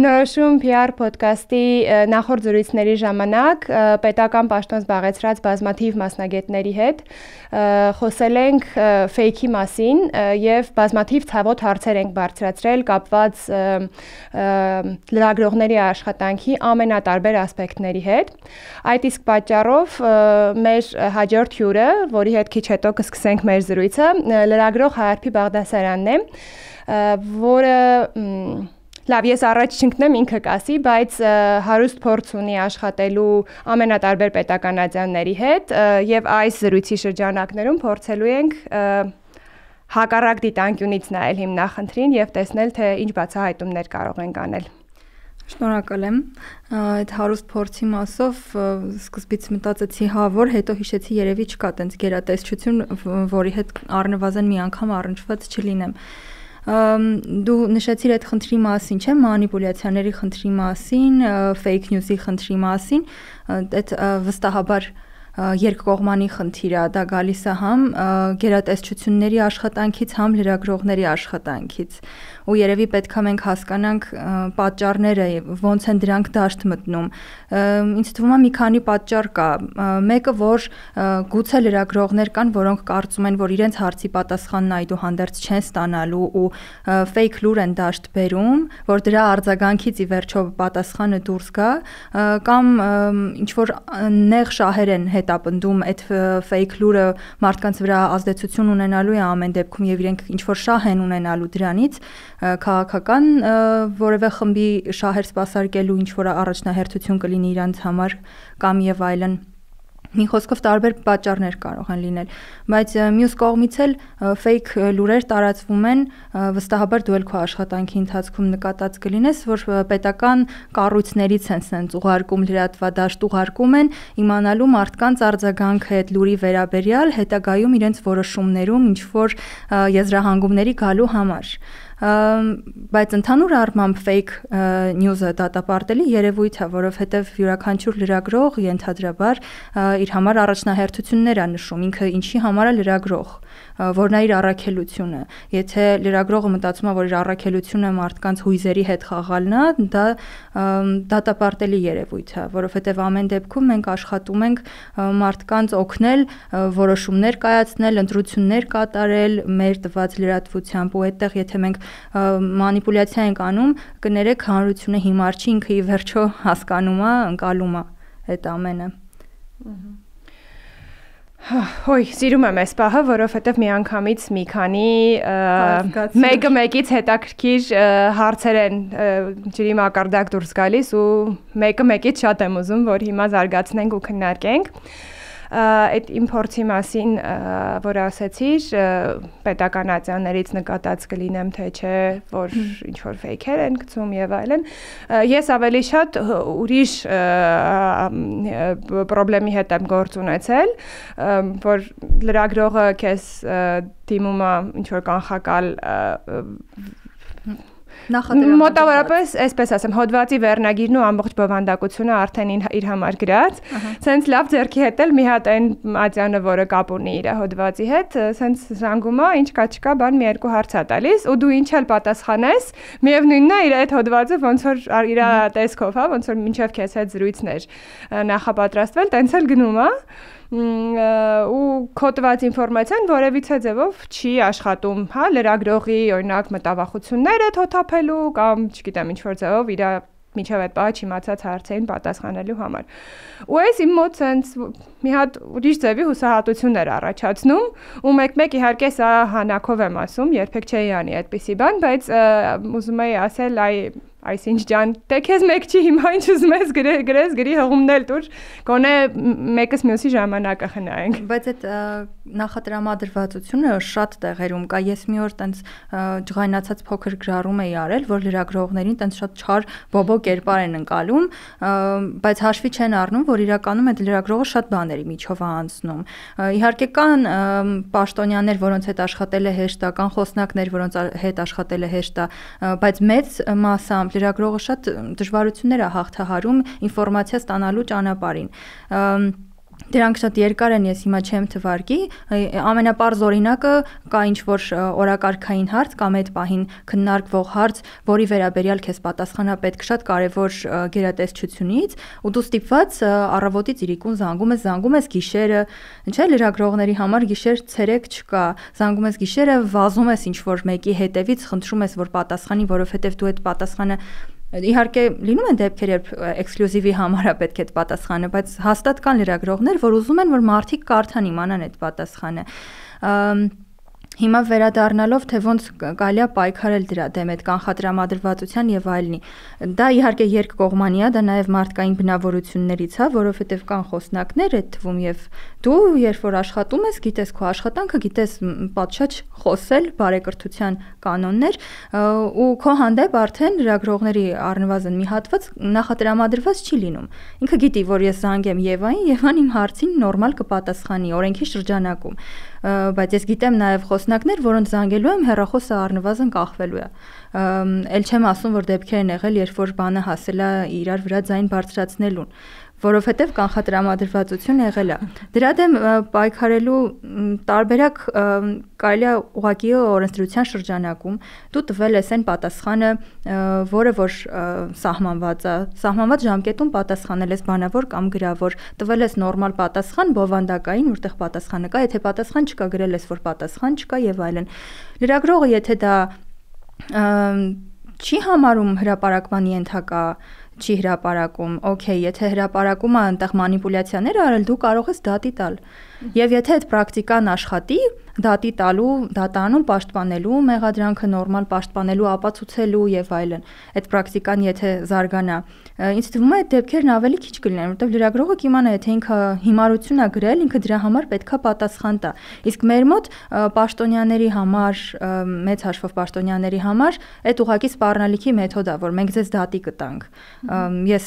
Բնորոշում PR podcast-ի նախորդ զրույցների ժամանակ պետական պաշտոն զբաղեցրած բազմաթիվ մասնագետների հետ խոսել ենք fake-ի մասին եւ բազմաթիվ ցավոտ հարցեր ենք բարձրացրել կապված լրագրողների աշխատանքի ամենատարբեր ասպեկտների հետ։ Այդ իսկ պատճառով մեր հաջորդ հյուրը, որի հետ քիչ հետո կսկսենք մեր զրույցը, լրագրող Հայարփի Բաղդասարյանն է, որը Լավ, ես առաջ չընկնեմ ինքը կասի, բայց հարուստ փորձ ունի աշխատելու ամենատարբեր պետականացիաների հետ եւ այս զրույցի շրջանակներում փորձելու ենք հակառակ դիտանկյունից նայել հիմնախնդրին եւ տեսնել թե ինչ բացահայտումներ կարող ենք անել։ Շնորհակալ եմ։ Այդ հարուստ փորձի մասով սկզբից մտածեցի հա որ հետո հիշեցի երևի չկա տենց գերատեսչություն, որի հետ առնվազն մի անգամ առնչված չլինեմ։ ա, դու նշեցիր այդ խնդրի մասին, չէ՞, մանիպուլյացիաների խնդրի մասին, fake news-ի խնդրի մասին, այդ վստահաբար երկկողմանի խնդիր է, դա գալիս է համ գերատեսչությունների աշխատանքից, համ լրագրողների աշխատանքից ու երևի պետքա մենք հասկանանք պատճառները, ոնց են դրանք դաշտ մտնում։ Ինձ թվում է մի քանի պատճառ կա։ Մեկը, որ գուցե լրագրողներ կան, որոնք կարծում են, որ իրենց հարցի պատասխանն այդուհանդերձ չեն ստանալու ու fake լուր են դաշտ բերում, որ դրա արձագանքից ի վերջո պատասխանը դուրս գա, կամ ինչ որ նեղ շահեր են հետապնդում այդ fake լուրը մարդկանց վրա ազդեցություն ունենալու է ամեն դեպքում եւ իրենք ինչ որ շահ են ունենալու դրանից քաղաքական որևէ խմբի շահեր սпасարկելու ինչ որ առաջնահերթություն կլինի իրանց համար կամ եւ այլն մի խոսքով տարբեր պատճառներ կարող են լինել, բայց մյուս կողմից էլ fake լուրեր տարածվում են, վստահաբար դու էլ քո աշխատանքի ընթացքում նկատած կլինես, որ պետական կառույցներից են սենց ուղարկում լրատվադաշտ ուղարկում են, իմանալու մարդկանց արձագանքը այդ լուրի վերաբերյալ հետագայում իրենց որոշումներում ինչ որ եզրահանգումների գալու համար բայց ընդհանուր առմամբ fake news-ը դատապարտելի երևույթ է, որովհետև յուրաքանչյուր լրագրող ենթադրաբար իր համար առաջնահերթություններ է նշում, ինքը ինչի համար է լրագրող, որն է իր առաքելությունը։ Եթե լրագրողը մտածում է, որ իր առաքելությունը մարդկանց հույզերի հետ խաղալն է, դա դատապարտելի երևույթ է, որովհետև ամեն դեպքում մենք աշխատում ենք մարդկանց օգնել որոշումներ կայացնել, ընտրություններ կատարել մեր տված լրատվությամբ ու այդտեղ եթե մենք մանիպուլյացիա ենք անում, կներեք հանրությունը հիմար չի, ինքը ի վերջո հասկանում է, ընկալում է այդ ամենը։ Ահա Հոյ, սիրում եմ այս պահը, որովհետև միանգամից մի քանի մեկը մեկից հետաքրքիր հարցեր են ջրի մակարդակ դուրս գալիս ու մեկը մեկից շատ եմ ուզում, որ հիմա զարգացնենք ու քննարկենք այդ իմպորտի մասին, որ ասացիր, պետականացիաներից նկատած կլինեմ, թե չէ, որ ինչ որ ֆեյքեր են գցում եւ այլն։ Ես ավելի շատ ուրիշ խնդրի հետ եմ գործ ունեցել, որ լրագրողը քեզ դիմում է ինչ որ կանխակալ նախադրում։ Մոտավորապես այսպես ասեմ, հոդվածի վերնագիրն ու ամբողջ բովանդակությունը արդեն իր համար գրած։ Սենց լավ ձերքի հետ էլ մի հատ այն Մատյանը, որը կապ ունի իր հոդվածի հետ, սենց զանգում է, ինչ կա չկա, բան մի երկու հարց է տալիս ու դու ինչ էլ պատասխանես, միևնույնն է իր այդ հոդվածը ոնց որ իր տեսքով, հա, ոնց որ մինչև քեզ հետ զրույցներ նախապատրաստվել, տենց էլ գնում է։ Ա ու կոդված ինֆորմացիան որևիցե ձևով չի աշխատում, հա, լրագրողի օրինակ մտավախությունները թոթափելու կամ, չգիտեմ, ինչ որ ձևով իր միջև այդ բաժի իմացած հարցերին պատասխանելու համար։ Ու այս իմ մոտ sense մի հատ ուրիշ ձևի հուսահատություններ առաջացնում ու մեկ-մեկ իհարկե սա հանակով եմ ասում, երբեք չէի անի այդպիսի բան, բայց ուզում եի ասել այ այսինչ ջան, թե քեզ մեկ չի հիմա ինչ ուզում ես գրես, գրես, գրի հղումն էլ դուր, գոնե մեկս մյուսի ժամանակը խնայենք։ Բայց այդ նախատրամադրվածությունը շատ տեղերում կա։ Ես մի օր տենց ջղայնացած փոքր գրառում էի արել, որ լրագրողներին տենց շատ չար բոբո կերպար են ընկալում, բայց հաշվի չեն առնում, որ իրականում այդ լրագրողը շատ բաների միջով է անցնում։ Իհարկե կան պաշտոնյաներ, որոնց հետ աշխատել է հեշտ, կան խոսնակներ, որոնց հետ աշխատել է հեշտ, բայց մեծ մասամբ ճշմարտությամբ լրագրողը շատ դժվարություններ է հաղթահարում ինֆորմացիա ստանալու ճանապարհին դրանք շատ երկար են, ես հիմա չեմ թվարկի։ Ամենապարզ օրինակը կա ինչ որ օրակարգային հարց կամ այդ պահին քննարկվող հարց, որի վերաբերյալ քեզ պատասխանա պետք շատ կարևոր գերատեսչությունից, ու դու ստիպված առավոտից իրիկուն զանգում ես, զանգում ես գիշերը, չէ՞, լրագրողների համար գիշեր ցերեկ չկա։ Զանգում ես գիշերը, վազում ես ինչ որ մեկի հետևից, խնդրում ես որ պատասխանի, որովհետև դու այդ պատասխանը Իհարկե լինում են դեպքեր, երբ էքսկլյուզիվի համար է պետք է այդ պատասխանը, բայց հաստատ կան լրագրողներ, որ ուզում են, որ մարդիկ կարդան իմանան այդ պատասխանը։ Ա, Հիմա վերադառնալով թե ոնց կարելի է պայքարել դրա դեմ այդ կանխատրամադրվածության եւ այլնի։ Դա իհարկե երկկողմանի է, դա նաեւ մարդկային բնավորություններից է, որովհետեւ կան խոսնակներ այդ թվում եւ դու երբ որ աշխատում ես, գիտես քո աշխատանքը, գիտես պատշաճ խոսել բարեկրթության կանոններ ու քո հանդեպ արդեն լրագրողների առնվազն մի հատված նախատրամադրված չի լինում։ Ինքը գիտի, որ ես զանգեմ Եվային, Եվան իմ հարցին նորմալ կպատասխանի օրենքի շրջանակում բայց ես գիտեմ նաև խոսնակներ, որոնց զանգելու եմ հերախոսը առնվազն կախվելու է։ Էլ չեմ ասում, որ դեպքեր են եղել, երբ որ բանը հասել է իրար վրա ձայն բարձրացնելուն որովհետև կանխատրամադրվածությունը եղել է։ Դրա դեմ պայքարելու տարբերակ կարելի է ուղղակի օրենսդրության շրջանակում դու տվել ես այն պատասխանը, որը որ սահմանված է։ Սահմանված ժամկետում պատասխանել ես բանավոր կամ գրավոր, տվել ես նորմալ պատասխան, բովանդակային, որտեղ պատասխանը կա, եթե պատասխան չկա, գրել ես որ պատասխան չկա եւ այլն։ Լրագրողը եթե դա չի համարում հրաապարակման ենթակա չի հրաապարակում։ Okay, եթե հրաապարակում է այնտեղ մանիպուլյացիաներ արել, դու կարող ես դատի տալ։ Եվ եթե այդ պրակտիկան աշխատի, դատի տալու, դատանում պաշտպանելու, մեղադրանքը նորմալ պաշտպանելու, ապացուցելու եւ այլն, այդ պրակտիկան եթե զարգանա, ինձ թվում է դեպքերն ավելի քիչ կլինեն, որովհետև լրագրողը կիմանա, եթե ինքը հիմարություն է գրել, ինքը դրա համար պետքա պատասխան տա։ Իսկ մեր մոտ պաշտոնյաների համար, մեծ հաշվով պաշտոնյաների համար այդ ուղակի սպառնալիքի մեթոդ է, որ մենք ձեզ դատի կտանք։ Ես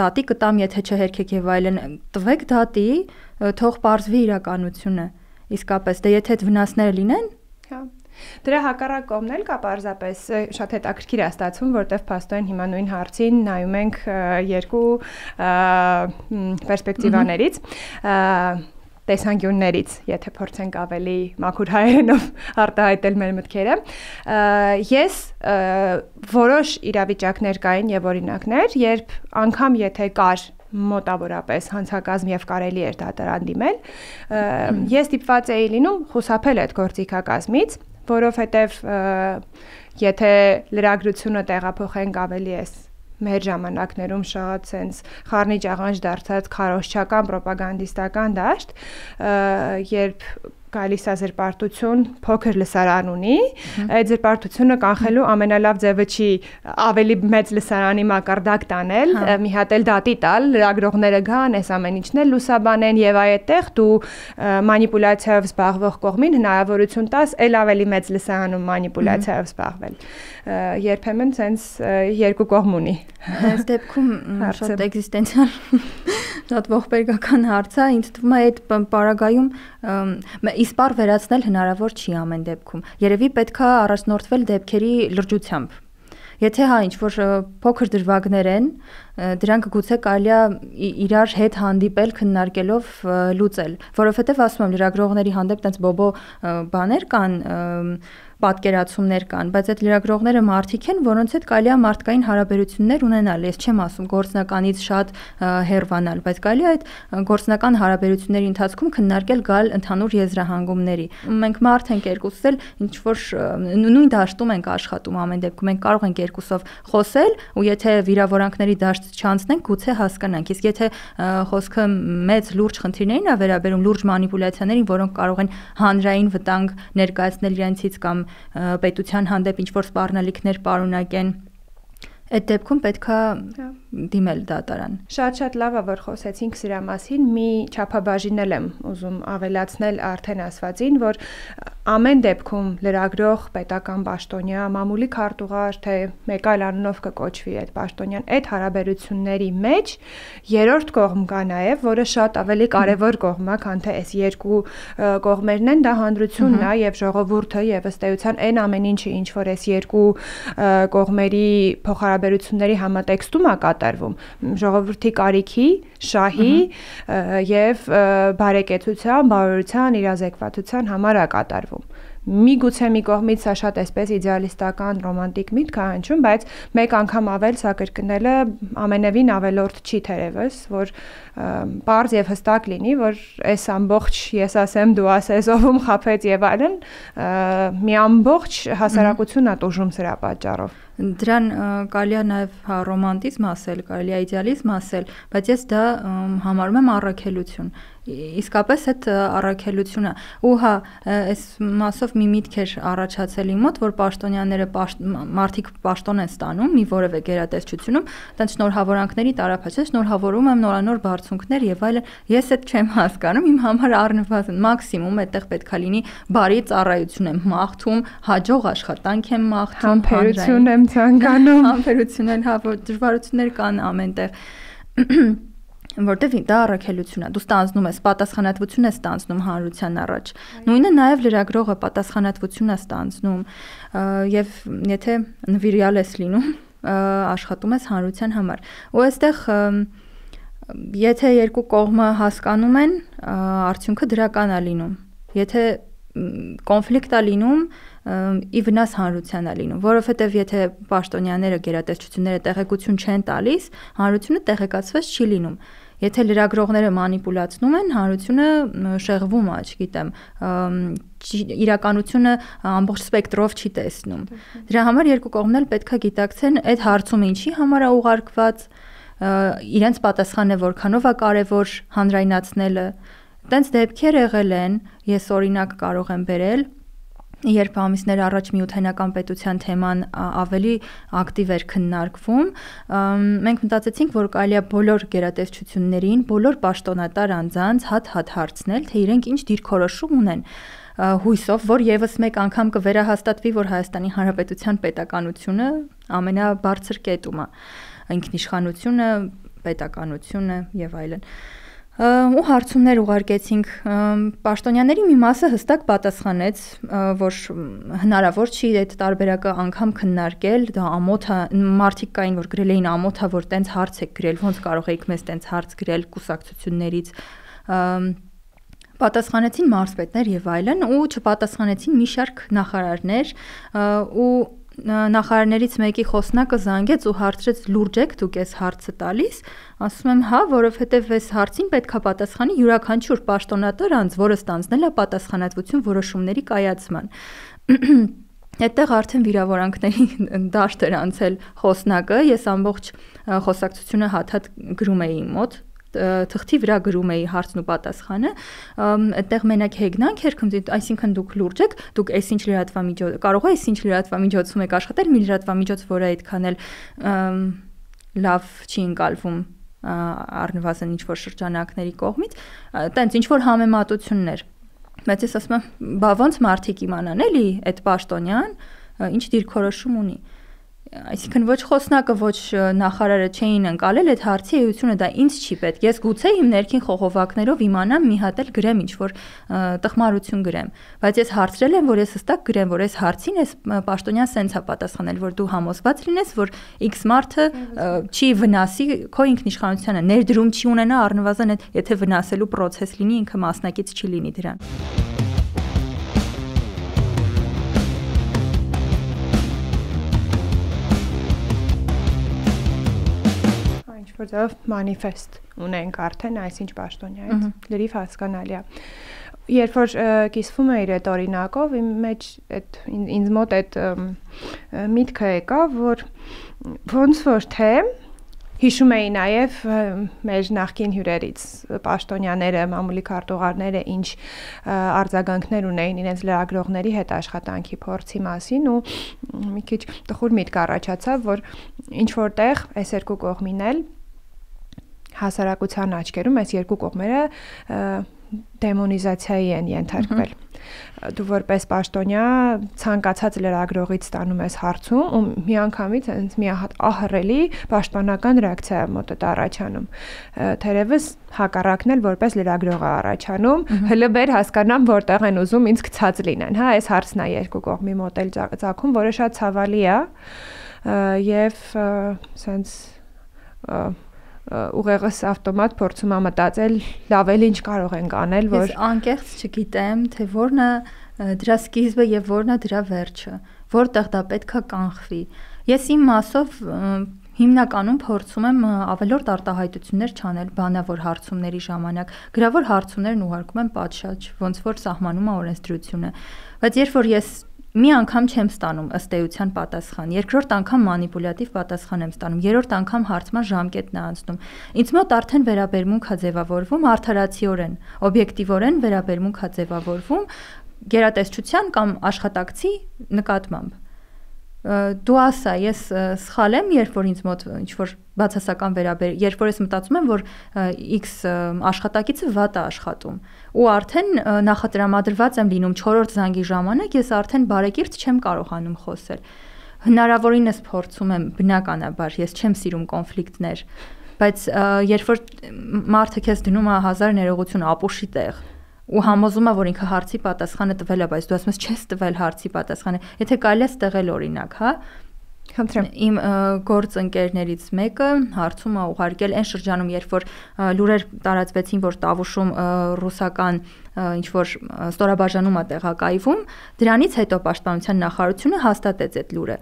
դատի կտամ, եթե չհերքեք եւ այլն, տվեք դատի, թող բարձվի իրականությունը։ Իսկապես, դե եթե այդ վնասները լինեն, հա Դրա հակառակ կողմն էլ կա պարզապես շատ հետաքրքիր է ստացվում, որտեվ փաստորեն հիմա նույն հարցին նայում ենք երկու պերսպեկտիվաներից տեսանկյուններից, եթե փորձենք ավելի մաքուր հայերենով արտահայտել մեր մտքերը։ Ես որոշ իրավիճակներ կային եւ օրինակներ, երբ անգամ եթե կար մոտավորապես հանցակազմ եւ կարելի էր դա դրան դիմել։ Ես դիպված էի լինում խուսափել այդ գործիքակազմից որովհետև եթե լրագրությունը տեղափոխենք ավելի էս մեր ժամանակներում շատ sense խառնիճ աղանջ դարձած քարոշչական ռոպագանդիստական դաշտ, երբ գալիս է զրպարտություն փոքր լսարան ունի այդ զրպարտությունը կանխելու ամենալավ ձևը չի ավելի մեծ լսարանի մակարդակ տանել հա։ մի հատ էլ դատի տալ լրագրողները գան այս ամեն ինչն էլ լուսաբանեն եւ այդտեղ դու մանիպուլյացիայով զբաղվող կողմին հնարավորություն տաս ել ավելի մեծ լսարանում մանիպուլյացիայով զբաղվել երբեմն ցենց երկու կողմ ունի։ Այս դեպքում շատ էգզիստենցիալ շատ ողբերգական հարց է, ինձ թվում է այդ պարագայում իսպար վերացնել հնարավոր չի ամեն դեպքում։ Երևի պետքա առաջնորդվել դեպքերի լրջությամբ։ Եթե հա ինչ որ փոքր դրվագներ են, դրանք գուցե կարելի է իրար հետ հանդիպել, քննարկելով լուծել, որովհետև ասում եմ լրագրողների հանդեպ տենց բոբո բաներ կան, և, պատկերացումներ կան, բայց այդ լրագրողները մարդիկ են, որոնց հետ կարելի է մարդկային հարաբերություններ ունենալ։ Ես չեմ ասում գործնականից շատ հերվանալ, բայց կարելի է այդ գործնական հարաբերությունների ընթացքում քննարկել գալ ընդհանուր եզրահանգումների։ Մենք մարդ ենք երկուսս էլ ինչ որ նույն դաշտում ենք աշխատում ամեն դեպքում մենք կարող ենք երկուսով խոսել ու եթե վիրավորանքների դաշտ չանցնենք, գուցե հասկանանք։ Իսկ եթե խոսքը մեծ լուրջ խնդիրներին է վերաբերում, լուրջ մանիպուլյացիաներին, որոնք կարող են հանրային վտանգ ներկայացնել իրենցից կամ պետության հանդեպ ինչ որ սպառնալիքներ պարունակեն։ Այդ դեպքում պետքա հա դիմել դատարան։ Շատ-շատ լավ է, որ խոսեցինք սրա մասին։ Մի չափաբաժինել եմ ուզում ավելացնել արդեն ասվածին, որ ամեն դեպքում լրագրող, պետական պաշտոնյա, մամուլի քարտուղար, թե մեկ այլ անունով կկոչվի այդ պաշտոնյան, այդ հարաբերությունների մեջ երրորդ կողմ կա նաև, որը շատ ավելի կարևոր կողմ է, քան թե այս երկու կողմերն են, դա հանրությունն է եւ ժողովուրդը եւ ըստ էության այն ամեն ինչը, ինչ որ այս երկու կողմերի փոխհարաբերությունների համատեքստում է կա կատարվում ժողովրդի կարիքի, շահի եւ բարեկեցության, բարօրության, իրազեկվածության համար է կատարվում միգուցե մի կողմից սա շատ էսպես իդեալիստական, ռոմանտիկ միտք է հնչում, բայց մեկ անգամ ավել սա կրկնելը ամենևին ավելորդ չի թերևս, որ པարզ եւ հստակ լինի, որ այս ամբողջ ես ասեմ, դու ասես, ովում խაფեց եւ այլն, մի ամբողջ հասարակությունն է տուժում սրա պատճառով։ Դրան կարելի է նաև հա ռոմանտիզմ ասել, կարելի է իդեալիզմ ասել, բայց ես դա համարում եմ առաքելություն իսկապես այդ առաքելությունը ու հա այս մասով մի միտք էր առաջացել իմ մոտ որ պաշտոնյաները մարդիկ պաշտոն են ստանում մի որևէ գերատեսչությունում այտենց շնորհավորանքների տարափաճ է շնորհավորում եմ նորանոր բարձունքներ եւ այլն ես այդ չեմ հասկանում իմ համար առնվազն մաքսիմում այդտեղ պետքա լինի բարի ծառայություն եմ մաղթում հաջող աշխատանք եմ մաղթում համբերություն եմ ցանկանում համբերություն են հա դժվարություններ կան ամենտեղ որտեվ դա առաքելություն է։ Դու ստանձնում ես պատասխանատվություն ես ստանձնում հանրության առաջ։ Նույնը նաև լրագրողը պատասխանատվություն է ստանձնում եւ եթե նվիրյալ ես լինում, աշխատում ես հանրության համար։ Ու այստեղ եթե երկու կողմը հասկանում են, արդյունքը դրական է լինում։ Եթե կոնֆլիկտ է լինում, ի վնաս հանրության է լինում, որովհետև եթե պաշտոնյաները գերատեսչությունները տեղեկություն չեն տալիս, հանրությունը տեղեկացված չի լինում։ Եթե լրագրողները մանիպուլացնում են, հանրությունը շեղվում է, չգիտեմ, իրականությունը ամբողջ սպեկտրով չի տեսնում։ Դրա համար երկու կողմն էլ պետքա գիտակցեն այդ հարցում ինչի համար է ուղարկված, իրենց պատասխանը որքանով է կարևոր հանրայնացնելը։ Տենց դեպքեր եղել են, ես օրինակ կարող եմ բերել, երբ ամիսներ առաջ միութենական պետության թեման ավելի ակտիվ էր քննարկվում, մենք մտածեցինք, որ կարելի է բոլոր գերատեսչություններին, բոլոր պաշտոնատար անձանց հատ-հատ հարցնել, թե իրենք ինչ դիրքորոշում ունեն հույսով, որ եւս մեկ անգամ կվերահաստատվի, որ Հայաստանի Հանրապետության պետականությունը ամենաբարձր կետում է, ինքնիշխանությունը, պետականությունը եւ այլն։ Ա, ու հարցումներ ուղարկեցինք։ Պաշտոնյաների մի մասը հստակ պատասխանեց, որ հնարավոր չի այդ տարբերակը անգամ քննարկել, դա ամոթա մարդիկ կային, որ գրել էին ամոթա, որ տենց հարց եք գրել, ոնց կարող եք մեզ տենց հարց գրել կուսակցություններից պատասխանեցին մարզպետներ եւ այլն ու չպատասխանեցին մի շարք նախարարներ ու նախարարներից մեկի խոսնակը զանգեց ու հարցրեց լուրջ եք դուք այս հարցը տալիս ասում եմ հա որովհետև այս հարցին պետքա պատասխանի յուրաքանչյուր պաշտոնատար անձ որը ստանձնել է պատասխանատվություն որոշումների կայացման այդտեղ արդեն վիրավորանքների դաշտ էր անցել խոսնակը ես ամբողջ խոսակցությունը հաթաթ գրում էի մոտ թղթի վրա գրում էի հարցն ու պատասխանը, այդտեղ մենակ հեգնանք էր քմզի, այսինքն դուք լուրջ եք, դուք այսինչ լրատվամիջոց, կարող է այսինչ լրատվամիջոցում եք աշխատել, մի լրատվամիջոց, որը այդքան էլ լավ չի ընկալվում առնվազն ինչ որ շրջանակների կողմից, տենց ինչ որ համեմատություններ։ Բայց ես ասում եմ, բա ոնց մարդիկ իմանան էլի այդ Պաշտոնյան ինչ դիրքորոշում ունի։ Ա, Այսինքն ոչ խոսնակը, ոչ նախարարը չէին անցալել այդ հարցի էությունը, դա ինձ չի պետք։ Ես գուցե իմ ներքին խողովակներով իմանամ մի հատ էլ գրեմ ինչ որ տխմարություն գրեմ, բայց ես հարցրել եմ, որ ես հստակ գրեմ, որ այս հարցին ես Պաշտոնյան սենց է պատասխանել, որ դու համոզված լինես, որ X մարդը չի վնասի քո ինքնիշխանությանը, ներդրում չի ունենա առնվազն այդ, եթե վնասելու process լինի, ինքը մասնակից չի լինի դրան։ որտեղ մանիֆեստ ունենք արդեն, այսինչ Պաշտոնյայից։ Լրիվ հասկանալի է։ Երբ որ կիսվում էր այդ օրինակով, իմ մեջ այդ ինձ մոտ այդ միտքը եկավ, որ ոնց որ թե հիշում էի նաև մեր նախկին հյուրերից պաշտոնյաները, մամուլի քարտուղարները ինչ արձագանքներ ունեին իրենց լրագրողների հետ աշխատանքի փորձի մասին ու մի քիչ տխուր միտք առաջացավ, որ ինչ որտեղ այս երկու կողմին էլ հասարակության աչքերում այս երկու կողմերը դեմոնիզացիայի են ենթարկվել։ Դու որպես պաշտոնյա ցանկացած լրագրողից ստանում ես հարցում ու միանգամից հենց մի ահռելի պաշտպանական ռեակցիա է մոտդ առաջանում։ Թերևս հակառակն էլ որպես լրագրող է առաջանում, հլը բեր հասկանամ որտեղ են ուզում ինձ գցած լինեն, հա, այս հարցն է երկու կողմի մոտ էլ ցակում, որը շատ ցավալի է եւ սենց ուղեղս ավտոմատ փորձում է մտածել լավ էլ ինչ կարող ենք անել որ ես անկեղծ չգիտեմ թե որն է դրա սկիզբը եւ որն է դրա վերջը որտեղ դա պետքա կանխվի ես իմ մասով հիմնականում փորձում եմ ավելորտ արտահայտություններ չանել բանավոր հարցումների ժամանակ։ Գրավոր հարցումներն ուղարկում եմ պատշաճ, ոնց որ սահմանում է օրենսդրությունը։ Բայց երբ որ ես մի անգամ չեմ ստանում ըստ էության պատասխան, երկրորդ անգամ մանիպուլյատիվ պատասխան եմ ստանում, երրորդ անգամ հարցման ժամկետն է անցնում։ Ինձ մոտ արդեն վերաբերմունքա ձևավորվում արդարացիորեն, օբյեկտիվորեն վերաբերմունքա ձևավորվում գերատեսչության կամ աշխատակցի նկատմամբ դու ասա, ես սխալ եմ, երբ որ ինձ մոտ ինչ որ բացասական վերաբեր, երբ որ ես մտածում եմ, որ X աշխատակիցը վատ է աշխատում, ու արդեն նախատրամադրված եմ լինում 4-րդ զանգի ժամանակ, ես արդեն բարեկիրթ չեմ կարողանում խոսել։ Հնարավորինս փորձում եմ, բնականաբար, ես չեմ սիրում կոնֆլիկտներ, բայց երբ որ մարդը քեզ դնում է հազար ներողություն ապուշի տեղ, ու համոզում է, որ ինքը հարցի պատասխանը տվել է, բայց դու ասում ես չես տվել հարցի պատասխանը։ Եթե կարելի է ստեղել օրինակ, հա, Խնդրեմ։ Իմ գործընկերներից մեկը հարցում է ուղարկել այն շրջանում, երբ որ լուրեր տարածվեցին, որ Տավուշում ռուսական ինչ որ ստորաբաժանում է տեղակայվում, դրանից հետո Պաշտպանության նախարարությունը հաստատեց այդ լուրը։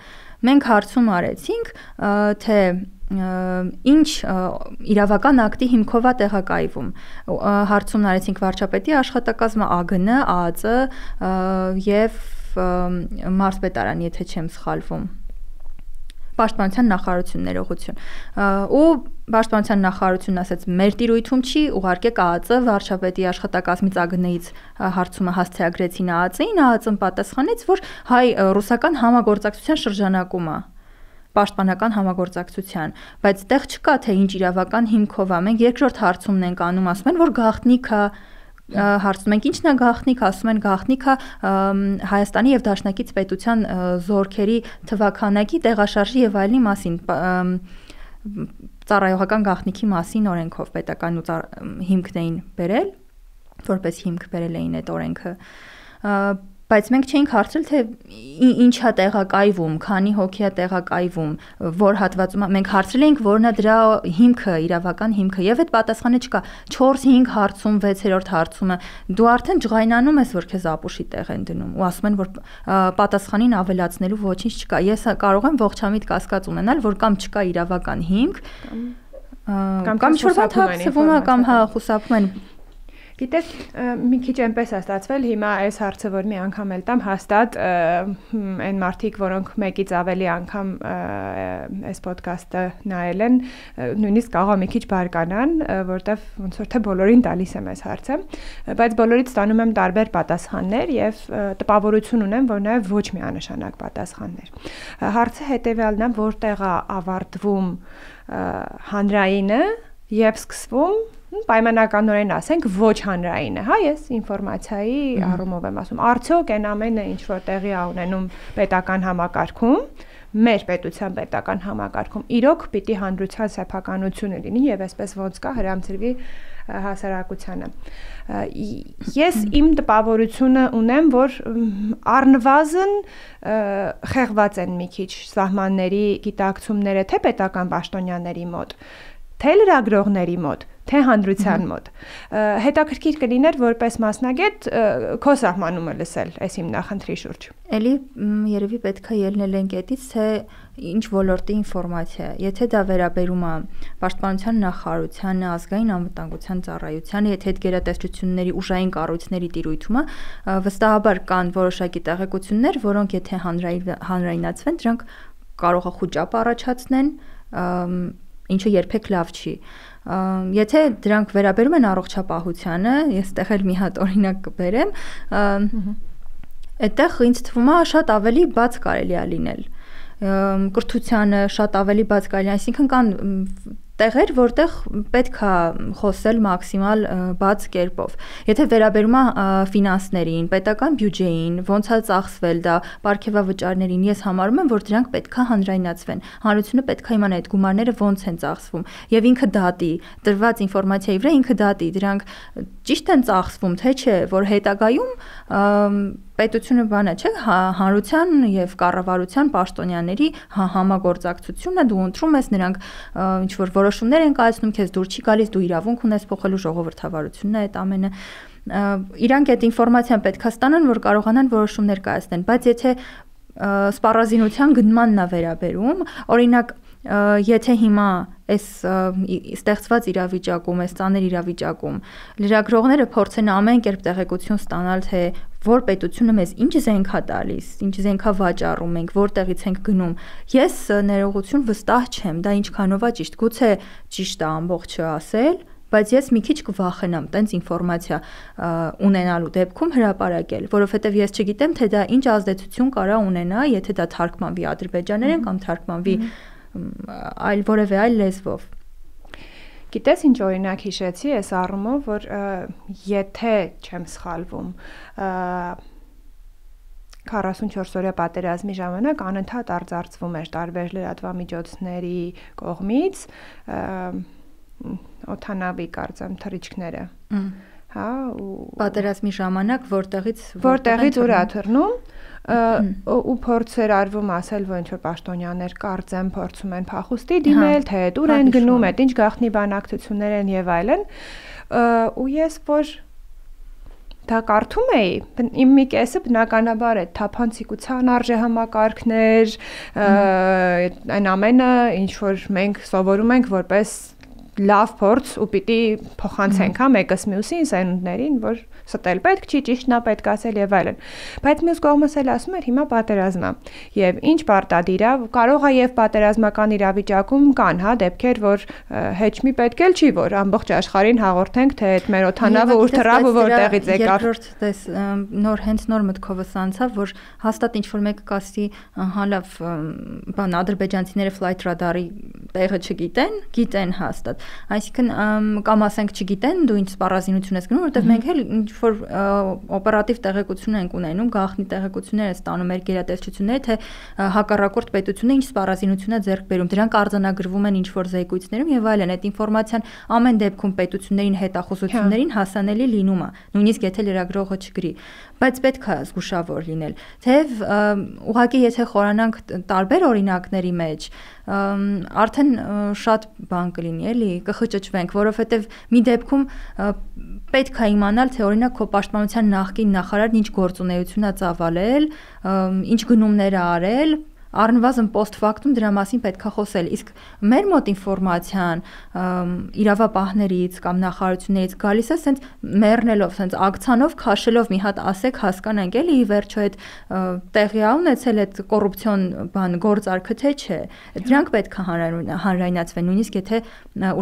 Մենք հարցում արեցինք, թե ինչ իրավական ակտի հիմքով է տեղակայվում։ Հարցումն արեցինք վարչապետի աշխատակազմը, ԱԳՆ, ԱԱԾ եւ մարզպետարան, եթե չեմ սխալվում պաշտպանության նախարարություն ներողություն։ Ու պաշտպանության նախարարությունն ասաց՝ մեր տիրույթում չի, ուղարկեք ԱԱԾ վարչապետի աշխատակազմից ԱԳՆ-ից հարցումը հասցեագրեցին ԱԱԾ-ին, ԱԱԾ-ն պատասխանեց, որ հայ ռուսական համագործակցության շրջանակում է պաշտպանական համագործակցության, բայց դեռ չկա թե ինչ իրավական հիմքով է։ Մենք երկրորդ հարցումն ենք անում, ասում են, որ գաղտնիք է հարցում ենք ինչն է գաղտնիք, ասում են գաղտնիքը Հայաստանի եւ Դաշնակից պետության զորքերի թվականակի տեղաշարժի եւ այլնի մասին ծառայողական գաղտնիքի մասին օրենքով պետական ու հիմքն էին բերել, որպես հիմք բերել էին այդ օրենքը բայց մենք չենք հարցրել թե ինչ է տեղակայվում, քանի հոգի է տեղակայվում, որ հատվածում մենք հարցրել ենք որնա դրա հիմքը, իրավական հիմքը եւ այդ պատասխանը չկա։ 4-5 հարցում 6-րդ հարցումը դու արդեն ջղայնանում ես, որ քեզ ապուշի տեղ են դնում ու ասում են, որ պատասխանին ավելացնելու ոչինչ չկա։ Ես կարող եմ ողջամիտ կասկած ունենալ, որ կամ չկա իրավական հիմք, կամ կամ չորվա թափվում է կամ հա խուսափում են Գիտես, մի քիչ այնպես է ստացվել, հիմա այս հարցը որ մի անգամ էլ տամ, հաստատ այն մարդիկ, որոնք մեկից ավելի անգամ այս ոդկասթը նայել են, նույնիսկ կարող է մի քիչ բարկանան, որտեվ ոնց որ թե բոլորին տալիս եմ այս հարցը, բայց բոլորից ստանում եմ տարբեր պատասխաններ եւ տպավորություն ունեմ, որ նաեւ ոչ մի անշանակ պատասխաններ։ Հարցը հետեւյալն է, որտեղ է ավարտվում հանրայինը եւ սկսվում պայմանականորեն ասենք ոչ հանրային է, հա, ես ինֆորմացիայի առումով եմ ասում, արդյոք այն ամենը ինչ որ տեղի ա ունենում պետական համակարգում, մեր պետության պետական համակարգում իրոք պիտի հանրության սեփականությունը լինի եւ այսպես ոնց կա հրամցրվի հասարակությանը։ Ես իմ տպավորությունը ունեմ, որ առնվազն խեղված են մի քիչ սահմանների գիտակցումները թե պետական պաշտոնյաների մոտ, թե լրագրողների մոտ թե հանրության մոտ։ Հետաքրքիր կլիներ որպես մասնագետ քո սահմանումը լսել այս իմ նախնդրի շուրջ։ Էլի երևի պետքա ելնել ենք այդից, թե ինչ ոլորտի ինֆորմացիա է։ Եթե դա վերաբերում է պաշտպանության նախարարությանը, ազգային անվտանգության ծառայությանը, եթե այդ գերատեսչությունների ուժային կառույցների տիրույթումը, վստահաբար կան որոշակի տեղեկություններ, որոնք եթե հանրայնացվեն, դրանք կարող է խոճապ առաջացնեն, ինչը երբեք լավ չի։ Ա, Եթե դրանք վերաբերում են առողջապահությանը, ես այդտեղ էլ մի հատ օրինակ կբերեմ, այդտեղ ինձ թվում է շատ ավելի բաց կարելի է լինել կրթությանը շատ ավելի բաց կարելի, այսինքն կան տեղեր, որտեղ պետք է խոսել մաքսիմալ բաց կերպով։ Եթե վերաբերում է ֆինանսներին, պետական բյուջեին, ոնց է ծախսվել դա, ապարքեվավճարներին, ես համարում եմ, որ դրանք պետք է հանրայնացվեն։ Հանրությունը պետք է իմանա այդ գումարները ոնց են ծախսվում եւ ինքը դատի, տրված ինֆորմացիայի վրա ինքը դատի, դրանք ճիշտ են ծախսվում, թե չէ, որ հետագայում պետությունը բանը չէ, հա, հանրության եւ կառավարության պաշտոնյաների հա համագործակցությունը դու ընտրում ես նրանք ինչ որ որոշումներ են կայացնում, քեզ դուր չի գալիս, դու իրավունք ունես փոխելու ժողովրդավարությունն է այդ ամենը իրանք այդ ինֆորմացիան պետքա ստանան, որ կարողանան որոշումներ կայացնեն, բայց եթե սպառազինության գնմանն է վերաբերում, օրինակ եթե հիմա այս ստեղծված իրավիճակում, այս ցաներ իրավիճակում լրագրողները փորձեն ամեն կերպ տեղեկություն ստանալ, թե որ պետությունը մեզ ինչ զենք է տալիս, ինչ զենք է վաճառում ենք, որտեղից ենք գնում։ Ես ներողություն վստահ չեմ, դա ինչքանով է ճիշտ։ Գուցե ճիշտ է ամբողջը ասել, բայց ես մի քիչ կվախենամ տենց ինֆորմացիա ունենալու դեպքում հրապարակել, որովհետև ես չգիտեմ, թե դա ինչ ազդեցություն կարա ունենա, եթե դա թարգմանվի ադրբեջաներեն կամ թարգմանվի mm -hmm այլ որևէ այլ լեզվով։ Գիտես ինչ օրինակ հիշեցի այս առումով, որ եթե չեմ սխալվում, 44-օրյա պատերազմի ժամանակ անընդհատ արձարծվում էր տարբեր լրատվամիջոցների կողմից օթանավի կարծեմ թրիչքները։ Հա, ու պատերազմի ժամանակ որտեղից որտեղից ուր աթռնում, որ ու փորձեր արվում ասել, որ ինչ որ պաշտոնյաներ կարծեմ փորձում են փախուստի հա, դիմել, թե դուր են գնում, այդ ինչ գախնի բանակցություններ են եւ այլն։ ու ես որ դա կարդում էի իմ մի կեսը բնականաբար է թափանցիկության արժե համակարգներ այն ամենը ինչ որ մենք սովորում ենք որպես լավ փորձ ու պիտի փոխանցենք հա մեկս մյուսին սերունդներին որ ստել պետք չի, ճիշտն է պետք ասել եւ այլն։ Բայց մյուս կողմս էլ ասում էր հիմա պատերազմ է։ Եվ ինչ պարտադիր է, կարող է եւ պատերազմական իրավիճակում կան, հա, դեպքեր, որ հեչ մի պետք էլ չի, որ ամբողջ աշխարհին հաղորդենք, թե այդ մեր օթանավը ուր թռավ ու որտեղից եկավ։ Երկրորդ տես նոր հենց նոր մտքովս անցա, որ հաստատ ինչ որ մեկը կասի, հալավ բան ադրբեջանցիները flight radar-ի տեղը չգիտեն, գիտեն հաստատ։ Այսինքն կամ ասենք չգիտեն, դու ինչ սպառազինություն ես գնում, որովհետեւ մենք էլ ինչ որ օպերատիվ տեղեկություն ենք ունենում, գաղտնի տեղեկություններ է ստանում մեր գերատեսչությունները, թե հակառակորդ պետությունը ինչ սպառազինությունա ձեռք բերում, դրանք արձանագրվում են ինչ որ զեկույցներում եւ այլն, այդ ինֆորմացիան ամեն դեպքում պետություններին հետախուզություններին հա։ հասանելի լինում է, նույնիսկ եթե լրագրողը չգրի, բայց պետք է զգուշավոր լինել, թեև ուղղակի եթե խորանանք տարբեր օրինակների մեջ, արդեն շատ բան կլինի, էլի, կխճճվենք, որովհետև մի դեպքում պետք է իմանալ, թե օրինակ քո պաշտպանության նախկին նախարարն ինչ գործունեություն է ծավալել, ինչ գնումներ է արել, Առնվազն post-factum դրա մասին պետքա խոսել, իսկ մեր մոտ ինֆորմացիան իրավապահներից կամ նախարարություններից գալիս է սենց մեռնելով, սենց ակցանով, քաշելով մի հատ ասեք հասկանանք էլի ի վերջո այդ տեղի ա ունեցել այդ կոռուպցիոն բան գործարքը թե չէ։ Դրանք պետքա հանրայնացվեն, նույնիսկ եթե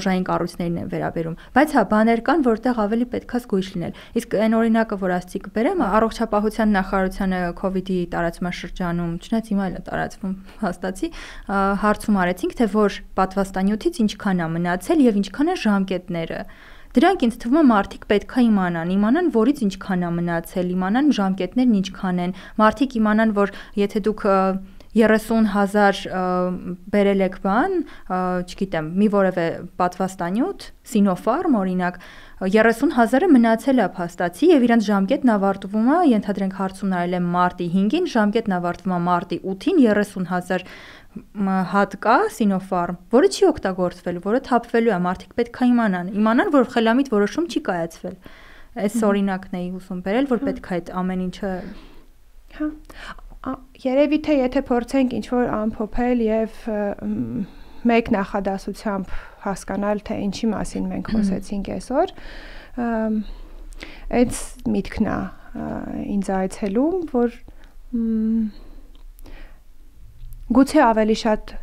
ուժային կառույցներին են վերաբերում։ Բայց հա բաներ կան, որտեղ ավելի պետքա զգույշ լինել։ Իսկ այն օրինակը, որ ասցիկ բերեմ, առողջապահության նախարարությունը COVID-ի տարածման շրջանում, չնայած հիմա էլ է տարած ստացվում հաստացի, հարցում արեցինք, թե որ պատվաստանյութից ինչքան է մնացել եւ ինչքան է ժամկետները։ Դրանք ինձ թվում է մարդիկ պետք է իմանան, իմանան որից ինչքան է մնացել, իմանան ժամկետներն ինչքան են։ Մարդիկ իմանան, որ եթե դուք 30000 բերել եք բան, չգիտեմ, մի որևէ պատվաստանյութ, Sinopharm օրինակ, 30000-ը մնացել է փաստացի եւ իրենց ժամկետն ավարտվում է, ենթադրենք հարցումն արել է մարտի 5-ին, ժամկետն ավարտվում է մարտի 8-ին 30000 հատ կա Sinopharm, որը չի օգտագործվել, որը թափվելու է, մարդիկ պետք է իմանան, իմանան, որ խելամիտ որոշում չի կայացվել։ Այս օրինակն էի ուզում բերել, որ հա։ պետք է այդ ամեն ինչը հա Երևի թե եթե փորձենք ինչ որ ամփոփել եւ մեկ նախադասությամբ հասկանալ, թե ինչի մասին մենք խոսեցինք այսօր։ Այդ միտքն է ինձ այցելում, որ գուցե ավելի շատ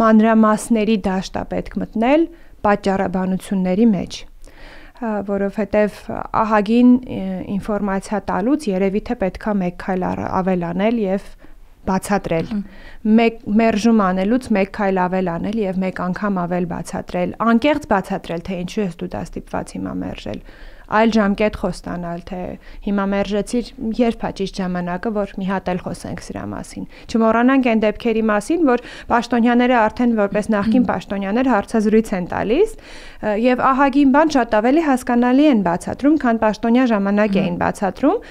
մանրամասների դաշտ է պետք մտնել պատճառաբանությունների մեջ որովհետև ահագին ինֆորմացիա տալուց երևի թե պետքա մեկ քայլ ավել անել եւ և բացատրել։ Մեկ մերժում անելուց մեկ քայլ ավել անել եւ մեկ անգամ ավել բացատրել։ Անկեղծ բացատրել, թե ինչու ես դու դա ստիպված հիմա մերժել այլ ժամկետ խոստանալ, թե հիմա մերժեցիր, երբ է ճիշտ ժամանակը, որ մի հատ էլ խոսենք սրա մասին։ Չմոռանանք այն դեպքերի մասին, որ պաշտոնյաները արդեն որպես նախկին պաշտոնյաներ հարցազրույց են տալիս, եւ ահագին բան շատ ավելի հասկանալի են բացատրում, քան պաշտոնյա ժամանակ էին բացատրում,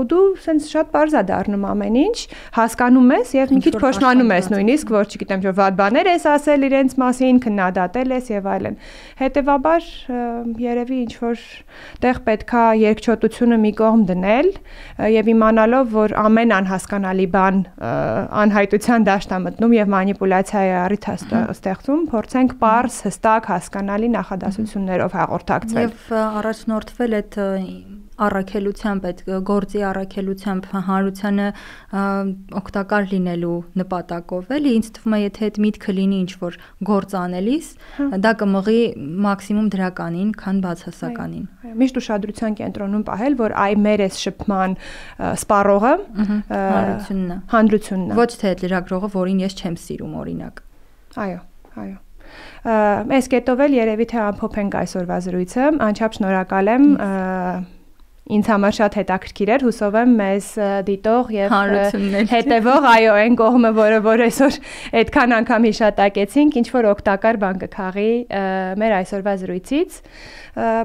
ու դու սենց շատ པարզ է դառնում ամեն ինչ, հասկանում ես եւ մի քիչ փոշմանում ես նույնիսկ, որ չգիտեմ, որ վատ բաներ ես ասել իրենց մասին, քննադատել ես եւ այլն։ Հետևաբար երևի ինչ որ Տեղ պետքա երկչոտությունը մի կողմ դնել եւ իմանալով, որ ամեն անհասկանալի բան անհայտության դաշտ է մտնում եւ մանիպուլյացիա է առիթ ստեղծում, փորձենք པարս հստակ հասկանալի նախադասություններով հաղորդակցել։ Եվ առաջնորդվել այդ առաքելությամբ այդ գործի առաքելությամբ հանրությանը օգտակար լինելու նպատակով էլի ինձ թվում է եթե այդ միտքը լինի ինչ որ գործ անելիս դա կմղի մաքսիմում դրականին քան բացասականին միշտ ուշադրության կենտրոնում պահել որ այ մեր էս շփման սպառողը հանրությունն է հանրությունն է ոչ թե այդ լրագրողը որին ես չեմ սիրում օրինակ այո այո Այս կետով էլ երևի թե ամփոփենք այսօրվա զրույցը։ Անչափ շնորհակալ եմ ինձ համար շատ հետաքրքիր էր, հուսով եմ մեզ դիտող եւ հետեւող, այո, այն կողմը, որը որ այսօր այդքան անգամ հիշատակեցինք, ինչ որ օգտակար բան կքաղի մեր այսօրվա զրույցից։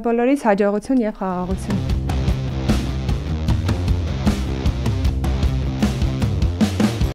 Բոլորիս հաջողություն եւ խաղաղություն։